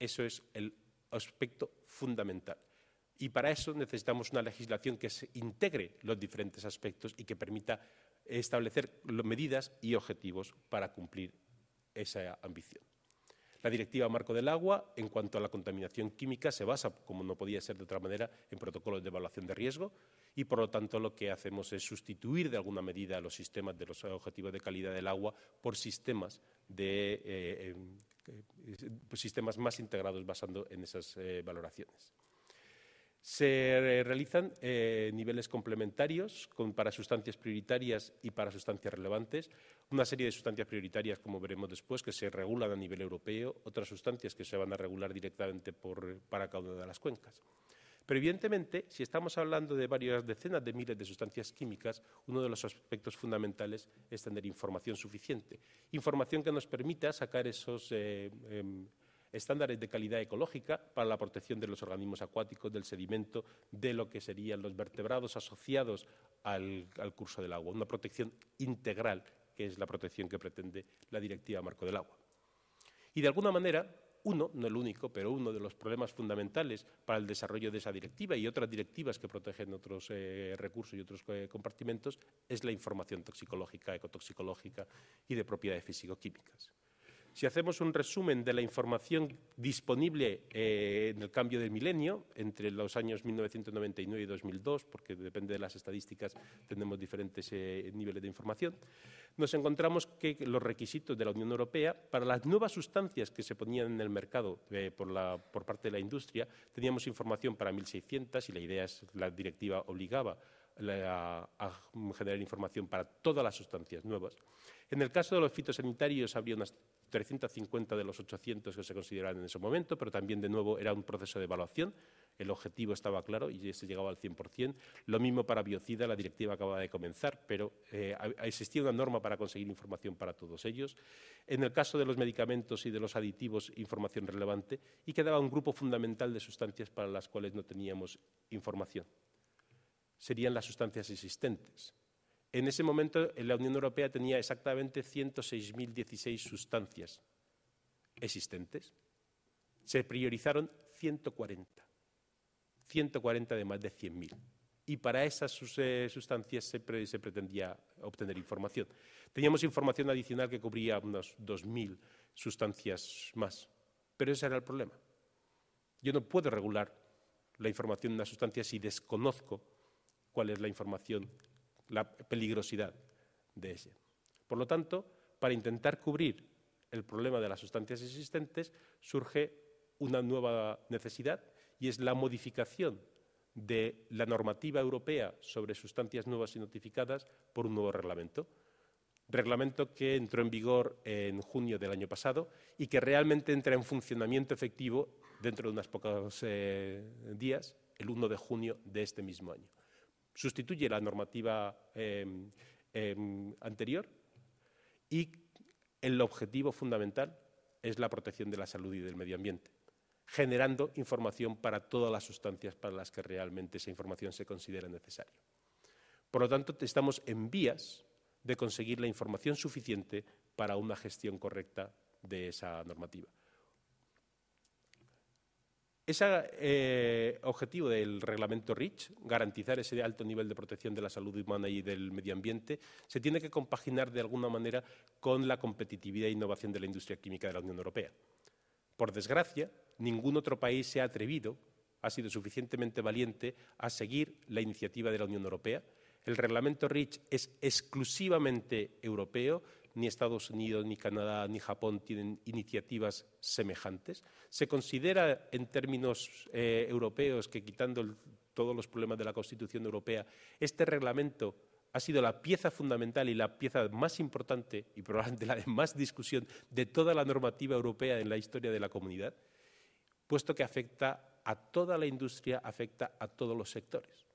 Eso es el aspecto fundamental. Y para eso necesitamos una legislación que se integre los diferentes aspectos y que permita establecer medidas y objetivos para cumplir esa ambición. La Directiva Marco del Agua, en cuanto a la contaminación química, se basa, como no podía ser de otra manera, en protocolos de evaluación de riesgo y, por lo tanto, lo que hacemos es sustituir de alguna medida los sistemas de los objetivos de calidad del agua por sistemas de eh, em, este, pues, sistemas más integrados basando en esas eh, valoraciones. Se realizan eh, niveles complementarios para sustancias prioritarias y para sustancias relevantes. Una serie de sustancias prioritarias, como veremos después, que se regulan a nivel europeo, otras sustancias que se van a regular directamente para cada una de las cuencas. Pero evidentemente, si estamos hablando de varias decenas de miles de sustancias químicas, uno de los aspectos fundamentales es tener información suficiente. Información que nos permita sacar esos eh, em, estándares de calidad ecológica para la protección de los organismos acuáticos, del sedimento, de lo que serían los vertebrados asociados al curso del agua. Una protección integral, que es la protección que pretende la Directiva Marco del Agua. Y de alguna manera, uno, no el único, pero uno de los problemas fundamentales para el desarrollo de esa directiva y otras directivas que protegen otros eh, recursos y otros eh, compartimentos es la información toxicológica, ecotoxicológica y de propiedades físico si hacemos un resumen de la información disponible eh, en el cambio del milenio, entre los años 1999 y 2002, porque depende de las estadísticas tenemos diferentes eh, niveles de información, nos encontramos que los requisitos de la Unión Europea para las nuevas sustancias que se ponían en el mercado eh, por, parte de la industria, teníamos información para 1.600 y la idea es la directiva obligaba a, a, generar información para todas las sustancias nuevas. En el caso de los fitosanitarios había unas 350 de los 800 que se consideraban en ese momento, pero también de nuevo era un proceso de evaluación, el objetivo estaba claro y se llegaba al 100%. Lo mismo para biocida, la directiva acababa de comenzar, pero eh, existía una norma para conseguir información para todos ellos. En el caso de los medicamentos y de los aditivos, información relevante y quedaba un grupo fundamental de sustancias para las cuales no teníamos información. Serían las sustancias existentes en ese momento eh, la Unión Europea tenía exactamente 106.016 sustancias existentes. Se priorizaron 140, 140 de más de 100.000. Y para esas eh, sustancias se, pretendía obtener información. Teníamos información adicional que cubría unas 2.000 sustancias más. Pero ese era el problema. Yo no puedo regular la información de una sustancia si desconozco cuál es la información la peligrosidad de ese. Por lo tanto, para intentar cubrir el problema de las sustancias existentes, surge una nueva necesidad y es la modificación de la normativa europea sobre sustancias nuevas y notificadas por un nuevo reglamento. Reglamento que entró en vigor en junio del año pasado y que realmente entra en funcionamiento efectivo dentro de unos pocos eh, días, el 1 de junio de este mismo año sustituye la normativa em, em, anterior y el objetivo fundamental es la protección de la salud y del medio ambiente, generando información para todas las sustancias para las que realmente esa información se considera necesaria. Por lo tanto, estamos en vías de conseguir la información suficiente para una gestión correcta de esa normativa. Ese eh, objetivo del reglamento REACH, garantizar ese alto nivel de protección de la salud humana y del medio ambiente, se tiene que compaginar de alguna manera con la competitividad e innovación de la industria química de la Unión Europea. Por desgracia, ningún otro país se ha atrevido, ha sido suficientemente valiente a seguir la iniciativa de la Unión Europea. El reglamento REACH es exclusivamente europeo, ni Estados Unidos, ni Canadá, ni Japón tienen iniciativas semejantes. Se considera en términos eh, europeos que quitando todos los problemas de la Constitución europea, este reglamento ha sido la pieza fundamental y la pieza más importante y probablemente la de más discusión de toda la normativa europea en la historia de la comunidad, puesto que afecta a toda la industria, afecta a todos los sectores.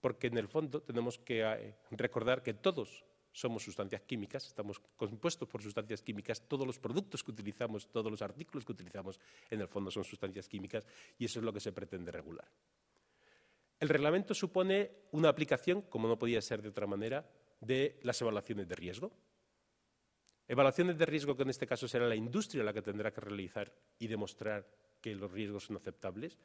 Porque en el fondo tenemos que eh, recordar que todos somos sustancias químicas, estamos compuestos por sustancias químicas, todos los productos que utilizamos, todos los artículos que utilizamos, en el fondo son sustancias químicas y eso es lo que se pretende regular. El reglamento supone una aplicación, como no podía ser de otra manera, de las evaluaciones de riesgo. Evaluaciones de riesgo que en este caso será la industria la que tendrá que realizar y demostrar que los riesgos son aceptables,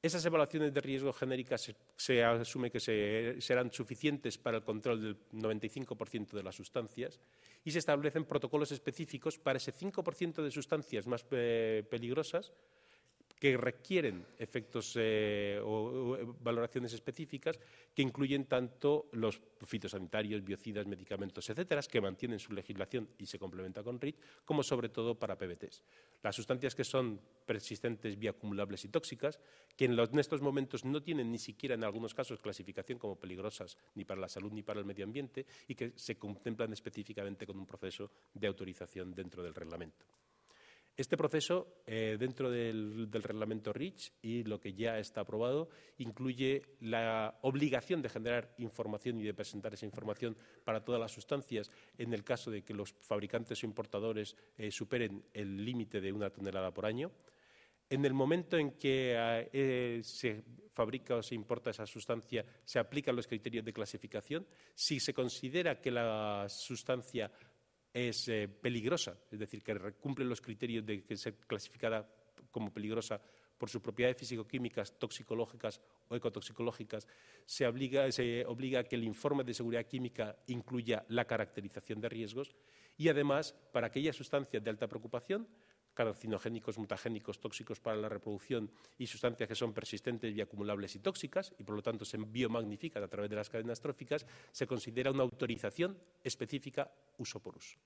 esas evaluaciones de riesgo genéricas se, asume que serán suficientes para el control del 95% de las sustancias y se establecen protocolos específicos para ese 5% de sustancias más eh, peligrosas que requieren efectos eh, o, eh, valoraciones específicas que incluyen tanto los fitosanitarios, biocidas, medicamentos, etcétera, que mantienen su legislación y se complementa con RIT, como sobre todo para PBTs. Las sustancias que son persistentes, bioacumulables y tóxicas, que en estos momentos no tienen ni siquiera en algunos casos clasificación como peligrosas ni para la salud ni para el medio ambiente y que se contemplan específicamente con un proceso de autorización dentro del reglamento. Este proceso, eh, dentro del, reglamento REACH y lo que ya está aprobado, incluye la obligación de generar información y de presentar esa información para todas las sustancias en el caso de que los fabricantes o importadores eh, superen el límite de una tonelada por año. En el momento en que eh, se fabrica o se importa esa sustancia, se aplican los criterios de clasificación. Si se considera que la sustancia es eh, peligrosa, es decir, que cumple los criterios de que ser clasificada como peligrosa por sus propiedades físico toxicológicas o ecotoxicológicas, se obliga, a que el informe de seguridad química incluya la caracterización de riesgos y, además, para aquellas sustancias de alta preocupación, carcinogénicos, mutagénicos, tóxicos para la reproducción y sustancias que son persistentes, y acumulables y tóxicas, y por lo tanto se biomagnifican a través de las cadenas tróficas, se considera una autorización específica uso por uso.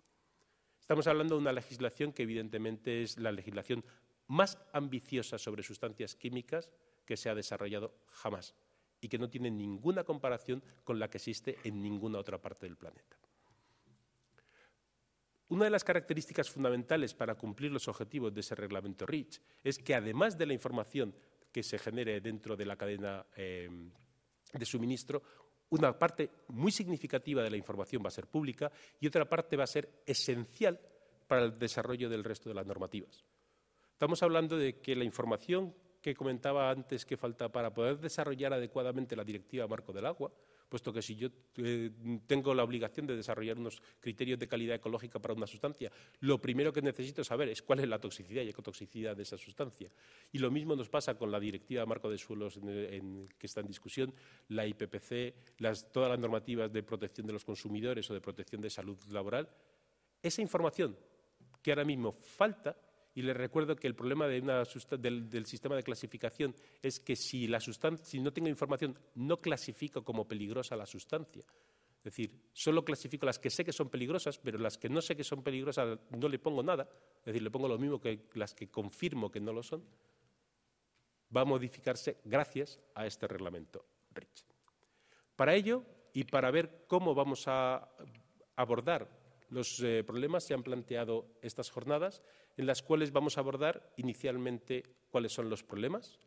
Estamos hablando de una legislación que evidentemente es la legislación más ambiciosa sobre sustancias químicas que se ha desarrollado jamás y que no tiene ninguna comparación con la que existe en ninguna otra parte del planeta. Una de las características fundamentales para cumplir los objetivos de ese reglamento REACH es que además de la información que se genere dentro de la cadena eh, de suministro, una parte muy significativa de la información va a ser pública y otra parte va a ser esencial para el desarrollo del resto de las normativas. Estamos hablando de que la información que comentaba antes que falta para poder desarrollar adecuadamente la directiva marco del agua, puesto que si yo eh, tengo la obligación de desarrollar unos criterios de calidad ecológica para una sustancia, lo primero que necesito saber es cuál es la toxicidad y ecotoxicidad de esa sustancia. Y lo mismo nos pasa con la Directiva Marco de Suelos en, que está en discusión, la IPPC, todas las normativas de protección de los consumidores o de protección de salud laboral. Esa información que ahora mismo falta y les recuerdo que el problema del, sistema de clasificación es que si, la si no tengo información, no clasifico como peligrosa la sustancia. Es decir, solo clasifico las que sé que son peligrosas, pero las que no sé que son peligrosas no le pongo nada. Es decir, le pongo lo mismo que las que confirmo que no lo son. Va a modificarse gracias a este reglamento REACH. Para ello y para ver cómo vamos a abordar los eh, problemas se han planteado estas jornadas, en las cuales vamos a abordar inicialmente cuáles son los problemas,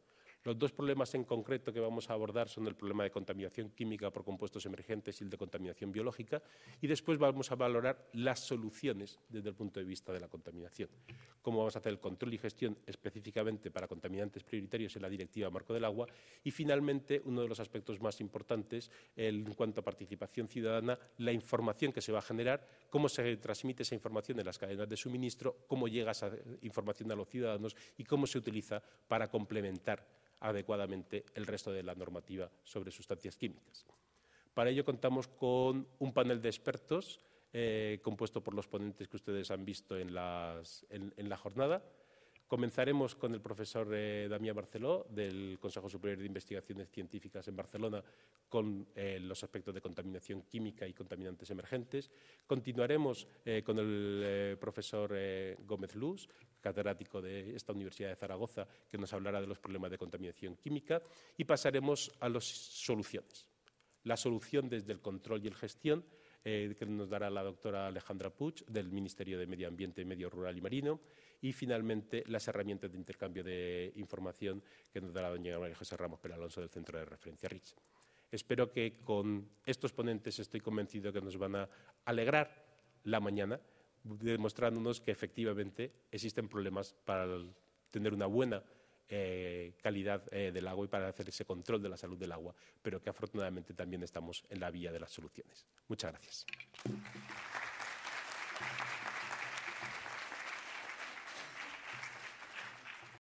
los dos problemas en concreto que vamos a abordar son el problema de contaminación química por compuestos emergentes y el de contaminación biológica, y después vamos a valorar las soluciones desde el punto de vista de la contaminación. Cómo vamos a hacer el control y gestión específicamente para contaminantes prioritarios en la Directiva Marco del Agua, y finalmente, uno de los aspectos más importantes en cuanto a participación ciudadana, la información que se va a generar, cómo se transmite esa información en las cadenas de suministro, cómo llega esa información a los ciudadanos y cómo se utiliza para complementar adecuadamente el resto de la normativa sobre sustancias químicas. Para ello contamos con un panel de expertos eh, compuesto por los ponentes que ustedes han visto en la jornada Comenzaremos con el profesor eh, Damián Barceló del Consejo Superior de Investigaciones Científicas en Barcelona con eh, los aspectos de contaminación química y contaminantes emergentes. Continuaremos eh, con el profesor Gómez Luz, catedrático de esta Universidad de Zaragoza, que nos hablará de los problemas de contaminación química y pasaremos a las soluciones. La solución desde el control y el gestión eh, que nos dará la doctora Alejandra Puch del Ministerio de Medio Ambiente, Medio Rural y Marino. Y finalmente las herramientas de intercambio de información que nos dará doña María José Ramos Pelalonso del Centro de Referencia RICH. Espero que con estos ponentes estoy convencido que nos van a alegrar la mañana, demostrándonos que efectivamente existen problemas para tener una buena eh, calidad eh, del agua y para hacer ese control de la salud del agua, pero que afortunadamente también estamos en la vía de las soluciones. Muchas gracias.